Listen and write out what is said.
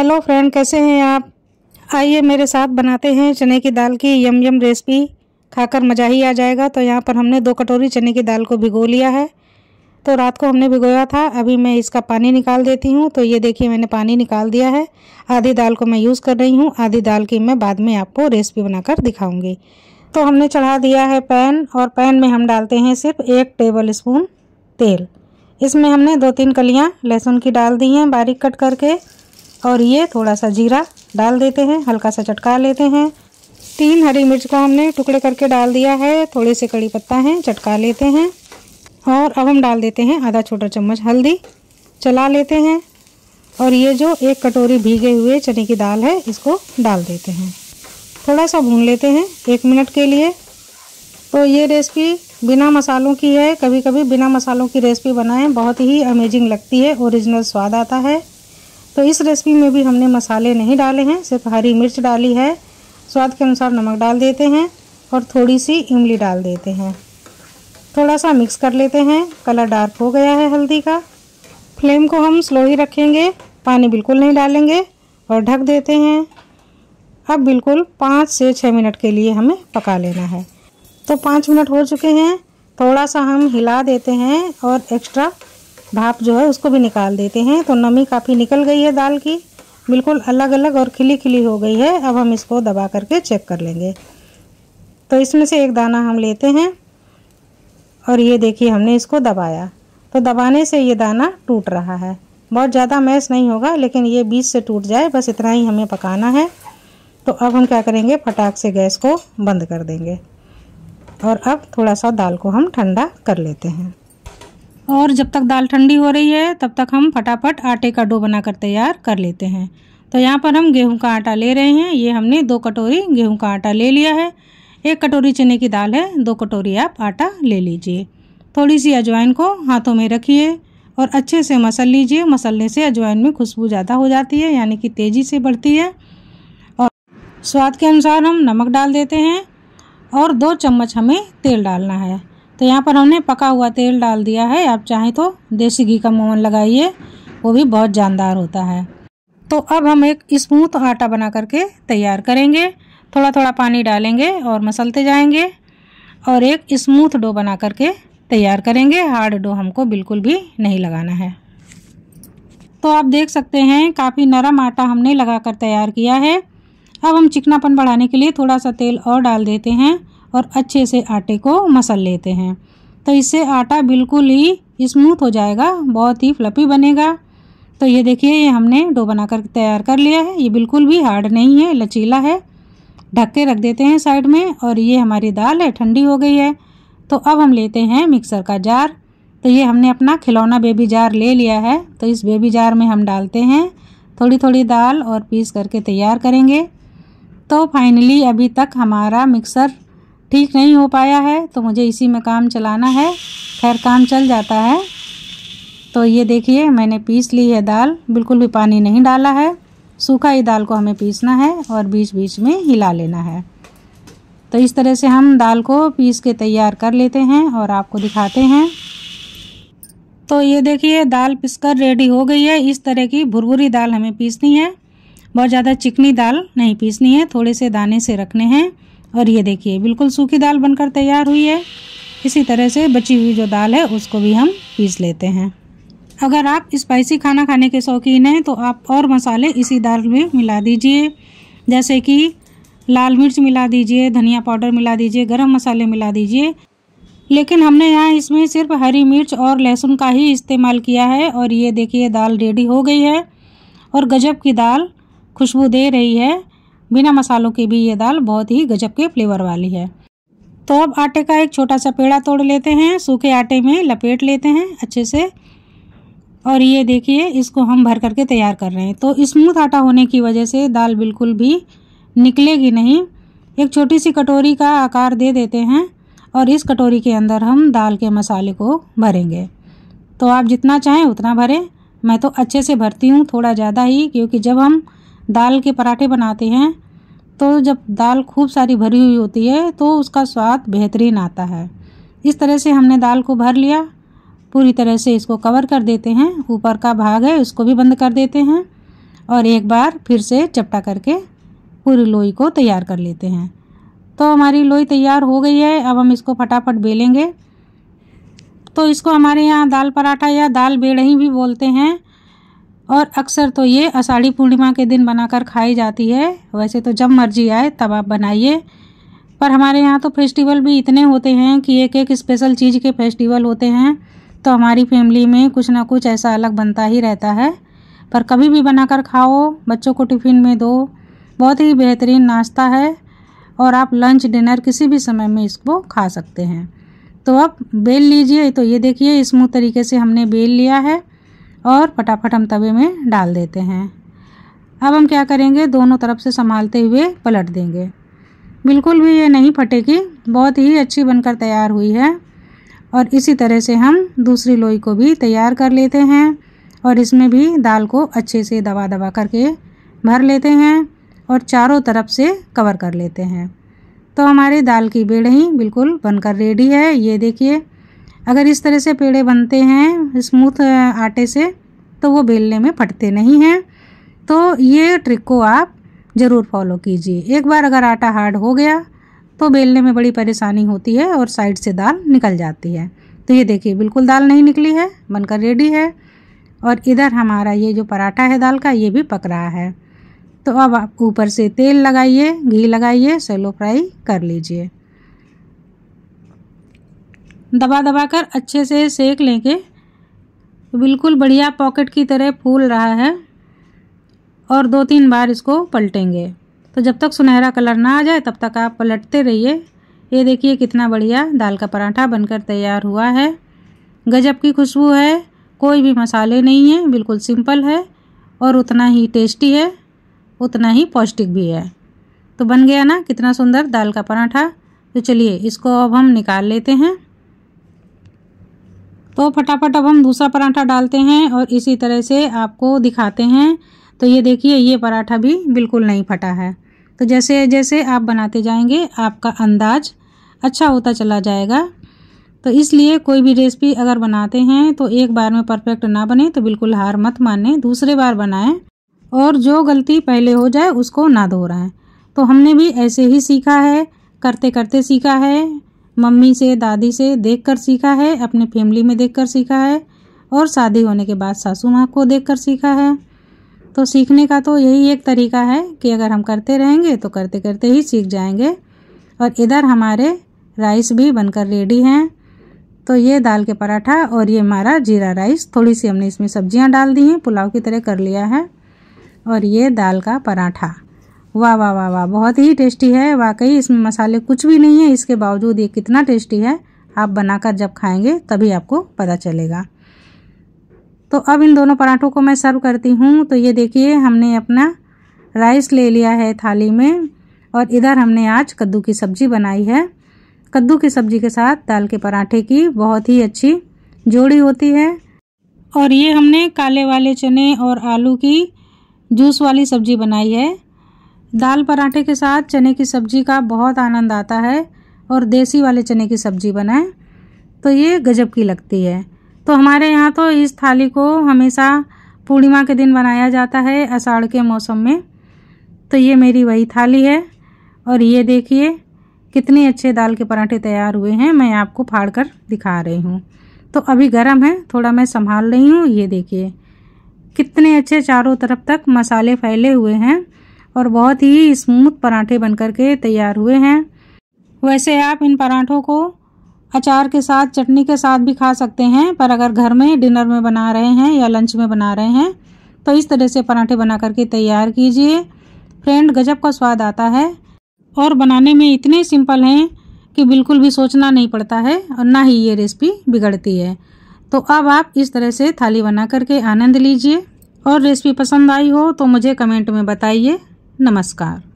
hello friend कैसे हैं आप आइए मेरे साथ बनाते हैं चने की दाल की यम यम रेसिपी खाकर मज़ा ही आ जाएगा तो यहाँ पर हमने दो कटोरी चने की दाल को भिगो लिया है तो रात को हमने भिगोया था अभी मैं इसका पानी निकाल देती हूँ तो ये देखिए मैंने पानी निकाल दिया है आधी दाल को मैं यूज़ कर रही हूँ आधी दाल की मैं बाद में आपको रेसिपी बनाकर दिखाऊँगी तो हमने चढ़ा दिया है पैन और पैन में हम डालते हैं सिर्फ एक टेबल स्पून तेल इसमें हमने दो तीन कलियाँ लहसुन की डाल दी हैं बारीक कट करके और ये थोड़ा सा जीरा डाल देते हैं हल्का सा चटका लेते हैं तीन हरी मिर्च को हमने टुकड़े करके डाल दिया है थोड़े से कड़ी पत्ता है चटका लेते हैं और अब हम डाल देते हैं आधा छोटा चम्मच हल्दी चला लेते हैं और ये जो एक कटोरी भीगे हुए चने की दाल है इसको डाल देते हैं थोड़ा सा भून लेते हैं एक मिनट के लिए तो ये रेसिपी बिना मसालों की है कभी कभी बिना मसालों की रेसिपी बनाएं बहुत ही अमेजिंग लगती है ओरिजिनल स्वाद आता है तो इस रेसिपी में भी हमने मसाले नहीं डाले हैं सिर्फ हरी मिर्च डाली है स्वाद के अनुसार नमक डाल देते हैं और थोड़ी सी इमली डाल देते हैं थोड़ा सा मिक्स कर लेते हैं कलर डार्क हो गया है हल्दी का फ्लेम को हम स्लो ही रखेंगे पानी बिल्कुल नहीं डालेंगे और ढक देते हैं अब बिल्कुल पाँच से छः मिनट के लिए हमें पका लेना है तो पाँच मिनट हो चुके हैं थोड़ा सा हम हिला देते हैं और एक्स्ट्रा भाप जो है उसको भी निकाल देते हैं तो नमी काफ़ी निकल गई है दाल की बिल्कुल अलग अलग और खिली खिली हो गई है अब हम इसको दबा करके चेक कर लेंगे तो इसमें से एक दाना हम लेते हैं और ये देखिए हमने इसको दबाया तो दबाने से ये दाना टूट रहा है बहुत ज़्यादा मैस नहीं होगा लेकिन ये बीच से टूट जाए बस इतना ही हमें पकाना है तो अब हम क्या करेंगे फटाक से गैस को बंद कर देंगे और अब थोड़ा सा दाल को हम ठंडा कर लेते हैं और जब तक दाल ठंडी हो रही है तब तक हम फटाफट आटे का डो बनाकर तैयार कर लेते हैं तो यहाँ पर हम गेहूं का आटा ले रहे हैं ये हमने दो कटोरी गेहूं का आटा ले लिया है एक कटोरी चने की दाल है दो कटोरी आप आटा ले लीजिए थोड़ी सी अजवाइन को हाथों में रखिए और अच्छे से मसल लीजिए मसलने से अजवाइन में खुशबू ज़्यादा हो जाती है यानी कि तेज़ी से बढ़ती है और स्वाद के अनुसार हम नमक डाल देते हैं और दो चम्मच हमें तेल डालना है तो यहाँ पर हमने पका हुआ तेल डाल दिया है आप चाहें तो देसी घी का मोमन लगाइए वो भी बहुत जानदार होता है तो अब हम एक स्मूथ आटा बना करके तैयार करेंगे थोड़ा थोड़ा पानी डालेंगे और मसलते जाएंगे और एक स्मूथ डो बना करके तैयार करेंगे हार्ड डो हमको बिल्कुल भी नहीं लगाना है तो आप देख सकते हैं काफ़ी नरम आटा हमने लगा कर तैयार किया है अब हम चिकनापन बढ़ाने के लिए थोड़ा सा तेल और डाल देते हैं और अच्छे से आटे को मसल लेते हैं तो इससे आटा बिल्कुल ही स्मूथ हो जाएगा बहुत ही फ्लफी बनेगा तो ये देखिए ये हमने डो बनाकर तैयार कर लिया है ये बिल्कुल भी हार्ड नहीं है लचीला है ढक के रख देते हैं साइड में और ये हमारी दाल है ठंडी हो गई है तो अब हम लेते हैं मिक्सर का जार तो ये हमने अपना खिलौना बेबी जार ले लिया है तो इस बेबी जार में हम डालते हैं थोड़ी थोड़ी दाल और पीस करके तैयार करेंगे तो फाइनली अभी तक हमारा मिक्सर ठीक नहीं हो पाया है तो मुझे इसी में काम चलाना है खैर काम चल जाता है तो ये देखिए मैंने पीस ली है दाल बिल्कुल भी पानी नहीं डाला है सूखा ही दाल को हमें पीसना है और बीच बीच में हिला लेना है तो इस तरह से हम दाल को पीस के तैयार कर लेते हैं और आपको दिखाते हैं तो ये देखिए दाल पिसकर रेडी हो गई है इस तरह की भुरभुरी दाल हमें पीसनी है बहुत ज़्यादा चिकनी दाल नहीं पीसनी है थोड़े से दाने से रखने हैं और ये देखिए बिल्कुल सूखी दाल बनकर तैयार हुई है इसी तरह से बची हुई जो दाल है उसको भी हम पीस लेते हैं अगर आप स्पाइसी खाना खाने के शौकीन हैं तो आप और मसाले इसी दाल में मिला दीजिए जैसे कि लाल मिर्च मिला दीजिए धनिया पाउडर मिला दीजिए गरम मसाले मिला दीजिए लेकिन हमने यहाँ इसमें सिर्फ हरी मिर्च और लहसुन का ही इस्तेमाल किया है और ये देखिए दाल रेडी हो गई है और गजब की दाल खुशबू दे रही है बिना मसालों की भी ये दाल बहुत ही गजब के फ्लेवर वाली है तो अब आटे का एक छोटा सा पेड़ा तोड़ लेते हैं सूखे आटे में लपेट लेते हैं अच्छे से और ये देखिए इसको हम भर करके तैयार कर रहे हैं तो स्मूथ आटा होने की वजह से दाल बिल्कुल भी निकलेगी नहीं एक छोटी सी कटोरी का आकार दे देते हैं और इस कटोरी के अंदर हम दाल के मसाले को भरेंगे तो आप जितना चाहें उतना भरें मैं तो अच्छे से भरती हूँ थोड़ा ज़्यादा ही क्योंकि जब हम दाल के पराठे बनाते हैं तो जब दाल खूब सारी भरी हुई होती है तो उसका स्वाद बेहतरीन आता है इस तरह से हमने दाल को भर लिया पूरी तरह से इसको कवर कर देते हैं ऊपर का भाग है उसको भी बंद कर देते हैं और एक बार फिर से चपटा करके पूरी लोई को तैयार कर लेते हैं तो हमारी लोई तैयार हो गई है अब हम इसको फटाफट बेलेंगे तो इसको हमारे यहाँ दाल पराठा या दाल बेड़ही भी बोलते हैं और अक्सर तो ये आषाढ़ी पूर्णिमा के दिन बनाकर खाई जाती है वैसे तो जब मर्जी आए तब आप बनाइए पर हमारे यहाँ तो फेस्टिवल भी इतने होते हैं कि एक एक स्पेशल चीज़ के फेस्टिवल होते हैं तो हमारी फैमिली में कुछ ना कुछ ऐसा अलग बनता ही रहता है पर कभी भी बनाकर खाओ बच्चों को टिफ़िन में दो बहुत ही बेहतरीन नाश्ता है और आप लंच डिनर किसी भी समय में इसको खा सकते हैं तो अब बेल लीजिए तो ये देखिए स्मूथ तरीके से हमने बेल लिया है और फटाफट हम तवे में डाल देते हैं अब हम क्या करेंगे दोनों तरफ से संभालते हुए पलट देंगे बिल्कुल भी ये नहीं फटेगी बहुत ही अच्छी बनकर तैयार हुई है और इसी तरह से हम दूसरी लोई को भी तैयार कर लेते हैं और इसमें भी दाल को अच्छे से दबा दबा करके भर लेते हैं और चारों तरफ से कवर कर लेते हैं तो हमारी दाल की बेड़ ही बिल्कुल बनकर रेडी है ये देखिए अगर इस तरह से पेड़े बनते हैं स्मूथ आटे से तो वो बेलने में फटते नहीं हैं तो ये ट्रिक को आप ज़रूर फॉलो कीजिए एक बार अगर आटा हार्ड हो गया तो बेलने में बड़ी परेशानी होती है और साइड से दाल निकल जाती है तो ये देखिए बिल्कुल दाल नहीं निकली है बनकर रेडी है और इधर हमारा ये जो पराठा है दाल का ये भी पक रहा है तो अब आप ऊपर से तेल लगाइए घी लगाइए सेलो फ्राई कर लीजिए दबा दबा कर अच्छे से सेक लेंगे तो बिल्कुल बढ़िया पॉकेट की तरह फूल रहा है और दो तीन बार इसको पलटेंगे तो जब तक सुनहरा कलर ना आ जाए तब तक आप पलटते रहिए ये देखिए कितना बढ़िया दाल का पराठा बनकर तैयार हुआ है गजब की खुशबू है कोई भी मसाले नहीं है बिल्कुल सिंपल है और उतना ही टेस्टी है उतना ही पौष्टिक भी है तो बन गया ना कितना सुंदर दाल का पराठा तो चलिए इसको अब हम निकाल लेते हैं तो फटाफट अब हम दूसरा पराठा डालते हैं और इसी तरह से आपको दिखाते हैं तो ये देखिए ये पराठा भी बिल्कुल नहीं फटा है तो जैसे जैसे आप बनाते जाएंगे आपका अंदाज अच्छा होता चला जाएगा तो इसलिए कोई भी रेसिपी अगर बनाते हैं तो एक बार में परफेक्ट ना बने तो बिल्कुल हार मत माने दूसरे बार बनाएं और जो गलती पहले हो जाए उसको ना दोहराएं तो हमने भी ऐसे ही सीखा है करते करते सीखा है मम्मी से दादी से देखकर सीखा है अपने फैमिली में देखकर सीखा है और शादी होने के बाद सासू माँ को देखकर सीखा है तो सीखने का तो यही एक तरीका है कि अगर हम करते रहेंगे तो करते करते ही सीख जाएंगे और इधर हमारे राइस भी बनकर रेडी हैं तो ये दाल के पराठा और ये हमारा जीरा राइस थोड़ी सी हमने इसमें सब्जियां डाल दी हैं पुलाव की तरह कर लिया है और ये दाल का पराठा वाह वाह वाह वाह बहुत ही टेस्टी है वाकई इसमें मसाले कुछ भी नहीं है इसके बावजूद ये कितना टेस्टी है आप बनाकर जब खाएंगे तभी आपको पता चलेगा तो अब इन दोनों पराठों को मैं सर्व करती हूँ तो ये देखिए हमने अपना राइस ले लिया है थाली में और इधर हमने आज कद्दू की सब्जी बनाई है कद्दू की सब्जी के साथ दाल के पराठे की बहुत ही अच्छी जोड़ी होती है और ये हमने काले वाले चने और आलू की जूस वाली सब्जी बनाई है दाल पराठे के साथ चने की सब्ज़ी का बहुत आनंद आता है और देसी वाले चने की सब्ज़ी बनाएं तो ये गजब की लगती है तो हमारे यहाँ तो इस थाली को हमेशा पूर्णिमा के दिन बनाया जाता है अषाढ़ के मौसम में तो ये मेरी वही थाली है और ये देखिए कितने अच्छे दाल के पराठे तैयार हुए हैं मैं आपको फाड़ कर दिखा रही हूँ तो अभी गर्म है थोड़ा मैं संभाल रही हूँ ये देखिए कितने अच्छे चारों तरफ तक मसाले फैले हुए हैं और बहुत ही स्मूथ पराठे बनकर के तैयार हुए हैं वैसे आप इन पराठों को अचार के साथ चटनी के साथ भी खा सकते हैं पर अगर घर में डिनर में बना रहे हैं या लंच में बना रहे हैं तो इस तरह से पराठे बना करके तैयार कीजिए फ्रेंड गजब का स्वाद आता है और बनाने में इतने सिंपल हैं कि बिल्कुल भी सोचना नहीं पड़ता है और ना ही ये रेसिपी बिगड़ती है तो अब आप इस तरह से थाली बना करके आनंद लीजिए और रेसिपी पसंद आई हो तो मुझे कमेंट में बताइए नमस्कार